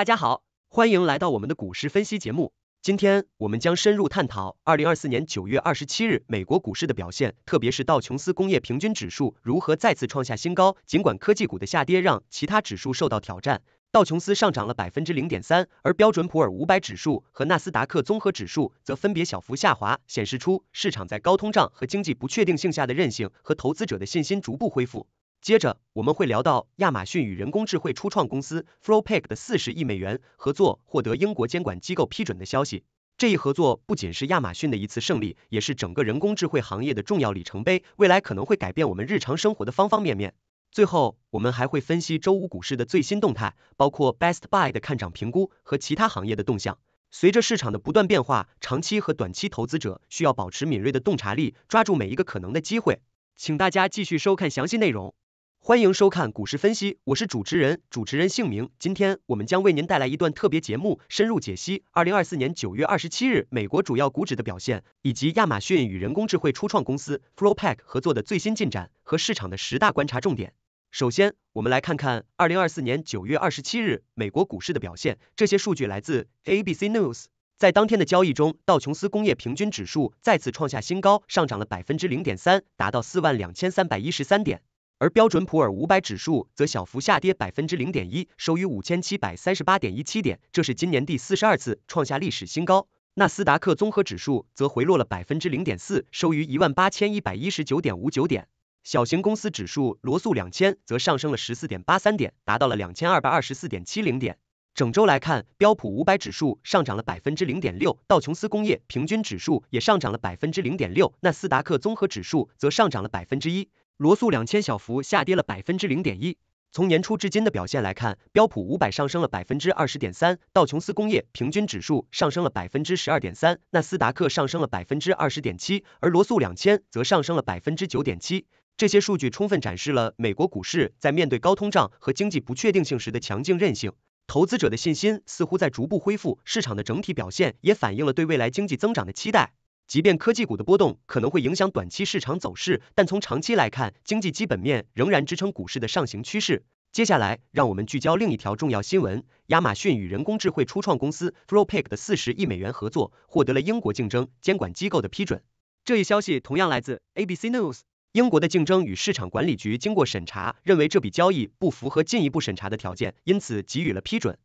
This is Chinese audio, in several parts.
大家好，欢迎来到我们的股市分析节目。今天我们将深入探讨二零二四年九月二十七日美国股市的表现，特别是道琼斯工业平均指数如何再次创下新高。尽管科技股的下跌让其他指数受到挑战，道琼斯上涨了百分之零点三，而标准普尔五百指数和纳斯达克综合指数则分别小幅下滑，显示出市场在高通胀和经济不确定性下的韧性和投资者的信心逐步恢复。接着，我们会聊到亚马逊与人工智慧初创公司 f l o p i g 的四十亿美元合作获得英国监管机构批准的消息。这一合作不仅是亚马逊的一次胜利，也是整个人工智慧行业的重要里程碑，未来可能会改变我们日常生活的方方面面。最后，我们还会分析周五股市的最新动态，包括 Best Buy 的看涨评估和其他行业的动向。随着市场的不断变化，长期和短期投资者需要保持敏锐的洞察力，抓住每一个可能的机会。请大家继续收看详细内容。欢迎收看股市分析，我是主持人，主持人姓名。今天我们将为您带来一段特别节目，深入解析二零二四年九月二十七日美国主要股指的表现，以及亚马逊与人工智能初创公司 Flopack 合作的最新进展和市场的十大观察重点。首先，我们来看看二零二四年九月二十七日美国股市的表现，这些数据来自 ABC News。在当天的交易中，道琼斯工业平均指数再次创下新高，上涨了百分之零点三，达到四万两千三百一十三点。而标准普尔五百指数则小幅下跌百分之零点一，收于五千七百三十八点一七点，这是今年第四十二次创下历史新高。纳斯达克综合指数则回落了百分之零点四，收于一万八千一百一十九点五九点。小型公司指数罗素两千则上升了十四点八三点，达到了两千二百二十四点七零点。整周来看，标普五百指数上涨了百分之零点六，道琼斯工业平均指数也上涨了百分之零点六，纳斯达克综合指数则上涨了百分之一。罗素两千小幅下跌了百分之零点一。从年初至今的表现来看，标普五百上升了百分之二十点三，道琼斯工业平均指数上升了百分之十二点三，纳斯达克上升了百分之二十点七，而罗素两千则上升了百分之九点七。这些数据充分展示了美国股市在面对高通胀和经济不确定性时的强劲韧性。投资者的信心似乎在逐步恢复，市场的整体表现也反映了对未来经济增长的期待。即便科技股的波动可能会影响短期市场走势，但从长期来看，经济基本面仍然支撑股市的上行趋势。接下来，让我们聚焦另一条重要新闻：亚马逊与人工智能初创公司 p r o p i c 的四十亿美元合作获得了英国竞争监管机构的批准。这一消息同样来自 ABC News。英国的竞争与市场管理局经过审查，认为这笔交易不符合进一步审查的条件，因此给予了批准。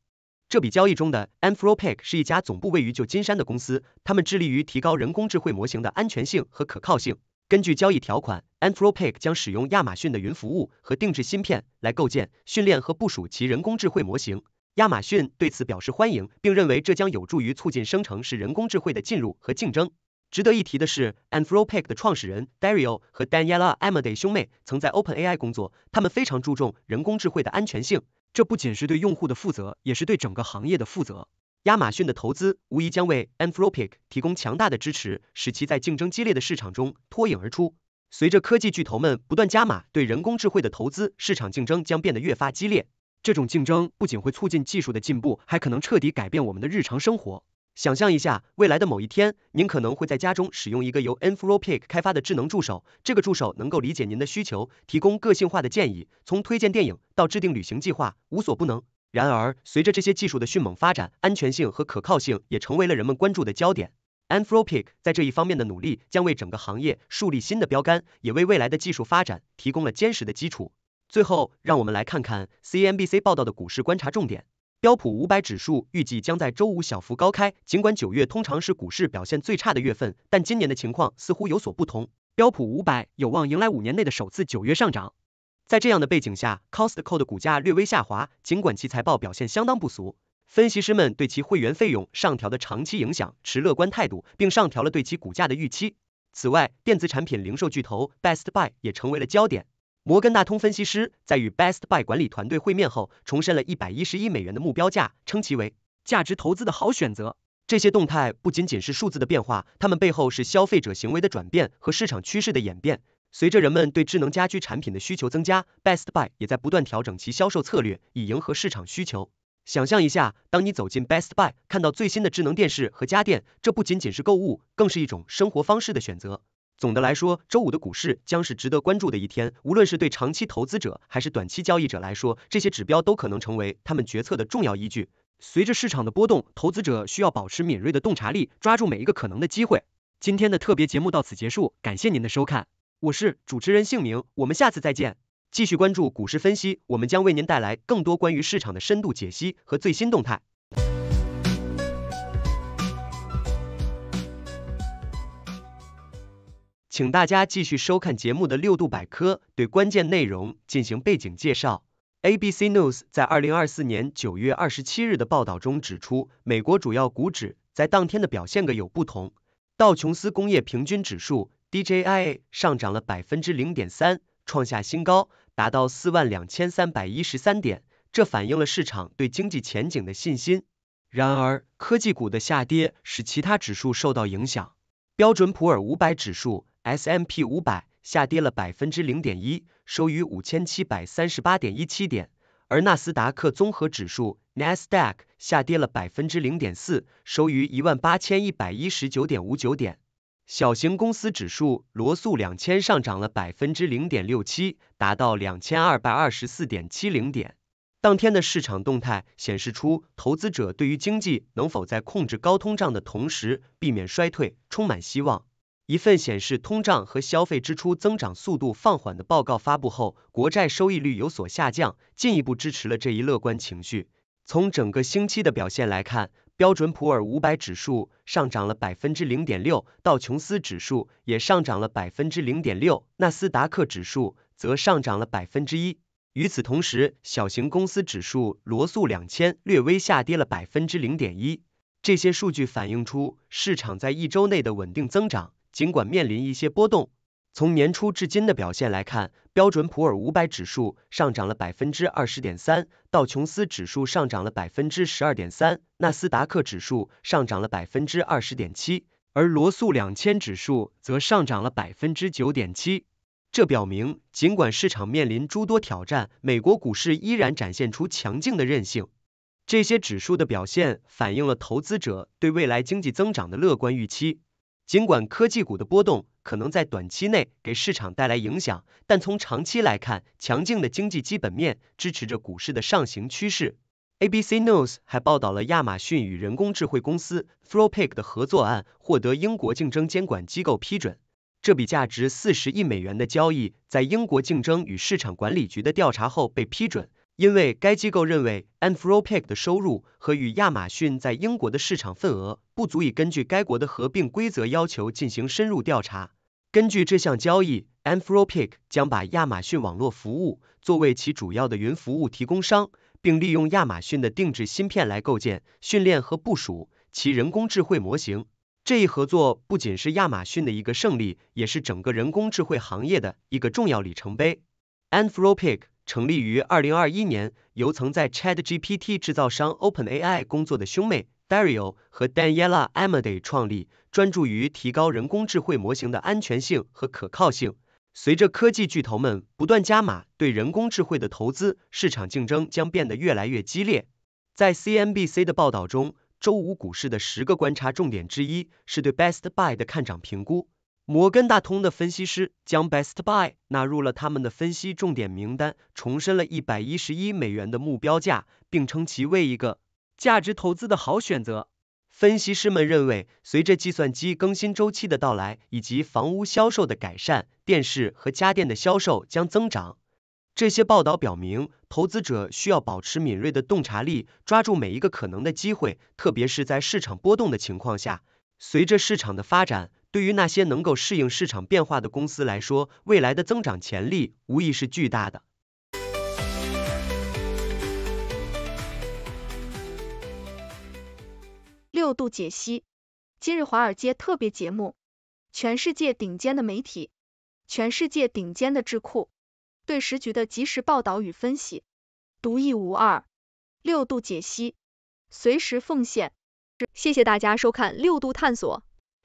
这笔交易中的 Anthropic 是一家总部位于旧金山的公司，他们致力于提高人工智慧模型的安全性和可靠性。根据交易条款，Anthropic 将使用亚马逊的云服务和定制芯片来构建、训练和部署其人工智慧模型。亚马逊对此表示欢迎，并认为这将有助于促进生成式人工智慧的进入和竞争。值得一提的是，Anthropic 的创始人 Dario 和 Daniela a m a d e 兄妹曾在 OpenAI 工作，他们非常注重人工智慧的安全性。这不仅是对用户的负责，也是对整个行业的负责。亚马逊的投资无疑将为 Anthropic 提供强大的支持，使其在竞争激烈的市场中脱颖而出。随着科技巨头们不断加码对人工智能的投资，市场竞争将变得越发激烈。这种竞争不仅会促进技术的进步，还可能彻底改变我们的日常生活。想象一下，未来的某一天，您可能会在家中使用一个由 Anthropic 开发的智能助手。这个助手能够理解您的需求，提供个性化的建议，从推荐电影到制定旅行计划，无所不能。然而，随着这些技术的迅猛发展，安全性和可靠性也成为了人们关注的焦点。Anthropic 在这一方面的努力将为整个行业树立新的标杆，也为未来的技术发展提供了坚实的基础。最后，让我们来看看 CNBC 报道的股市观察重点。标普五百指数预计将在周五小幅高开。尽管九月通常是股市表现最差的月份，但今年的情况似乎有所不同。标普五百有望迎来五年内的首次九月上涨。在这样的背景下，Costco 的股价略微下滑，尽管其财报表现相当不俗。分析师们对其会员费用上调的长期影响持乐观态度，并上调了对其股价的预期。此外，电子产品零售巨头 Best Buy 也成为了焦点。摩根大通分析师在与 Best Buy 管理团队会面后，重申了一百一十亿美元的目标价，称其为价值投资的好选择。这些动态不仅仅是数字的变化，它们背后是消费者行为的转变和市场趋势的演变。随着人们对智能家居产品的需求增加，Best Buy 也在不断调整其销售策略，以迎合市场需求。想象一下，当你走进 Best Buy，看到最新的智能电视和家电，这不仅仅是购物，更是一种生活方式的选择。总的来说，周五的股市将是值得关注的一天。无论是对长期投资者还是短期交易者来说，这些指标都可能成为他们决策的重要依据。随着市场的波动，投资者需要保持敏锐的洞察力，抓住每一个可能的机会。今天的特别节目到此结束，感谢您的收看，我是主持人姓名，我们下次再见。继续关注股市分析，我们将为您带来更多关于市场的深度解析和最新动态。请大家继续收看节目的六度百科，对关键内容进行背景介绍。ABC News 在二零二四年九月二十七日的报道中指出，美国主要股指在当天的表现各有不同。道琼斯工业平均指数 （DJIA） 上涨了百分之零点三，创下新高，达到四万两千三百一十三点，这反映了市场对经济前景的信心。然而，科技股的下跌使其他指数受到影响。标准普尔五百指数。S M P 五百下跌了百分之零点一，收于五千七百三十八点一七点；而纳斯达克综合指数 Nasdaq 下跌了百分之零点四，收于一万八千一百一十九点五九点。小型公司指数罗素两千上涨了百分之零点六七，达到两千二百二十四点七零点。当天的市场动态显示出，投资者对于经济能否在控制高通胀的同时避免衰退充满希望。一份显示通胀和消费支出增长速度放缓的报告发布后，国债收益率有所下降，进一步支持了这一乐观情绪。从整个星期的表现来看，标准普尔五百指数上涨了百分之零点六，道琼斯指数也上涨了百分之零点六，纳斯达克指数则上涨了百分之一。与此同时，小型公司指数罗素两千略微下跌了百分之零点一。这些数据反映出市场在一周内的稳定增长。尽管面临一些波动，从年初至今的表现来看，标准普尔五百指数上涨了百分之二十点三，道琼斯指数上涨了百分之十二点三，纳斯达克指数上涨了百分之二十点七，而罗素两千指数则上涨了百分之九点七。这表明，尽管市场面临诸多挑战，美国股市依然展现出强劲的韧性。这些指数的表现反映了投资者对未来经济增长的乐观预期。尽管科技股的波动可能在短期内给市场带来影响，但从长期来看，强劲的经济基本面支持着股市的上行趋势。ABC News 还报道了亚马逊与人工智慧公司 FloPic 的合作案获得英国竞争监管机构批准。这笔价值四十亿美元的交易在英国竞争与市场管理局的调查后被批准。因为该机构认为，Anthropic 的收入和与亚马逊在英国的市场份额不足以根据该国的合并规则要求进行深入调查。根据这项交易，Anthropic 将把亚马逊网络服务作为其主要的云服务提供商，并利用亚马逊的定制芯片来构建、训练和部署其人工智慧模型。这一合作不仅是亚马逊的一个胜利，也是整个人工智慧行业的一个重要里程碑。Anthropic。成立于二零二一年，由曾在 Chat GPT 制造商 OpenAI 工作的兄妹 Dario 和 Daniela a m a d e i 创立，专注于提高人工智能模型的安全性和可靠性。随着科技巨头们不断加码对人工智能的投资，市场竞争将变得越来越激烈。在 CNBC 的报道中，周五股市的十个观察重点之一是对 Best Buy 的看涨评估。摩根大通的分析师将 Best Buy 纳入了他们的分析重点名单，重申了一百一十一美元的目标价，并称其为一个价值投资的好选择。分析师们认为，随着计算机更新周期的到来以及房屋销售的改善，电视和家电的销售将增长。这些报道表明，投资者需要保持敏锐的洞察力，抓住每一个可能的机会，特别是在市场波动的情况下。随着市场的发展。对于那些能够适应市场变化的公司来说，未来的增长潜力无疑是巨大的。六度解析，今日华尔街特别节目，全世界顶尖的媒体，全世界顶尖的智库对时局的及时报道与分析，独一无二。六度解析，随时奉献。谢谢大家收看六度探索。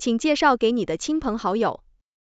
请介绍给你的亲朋好友。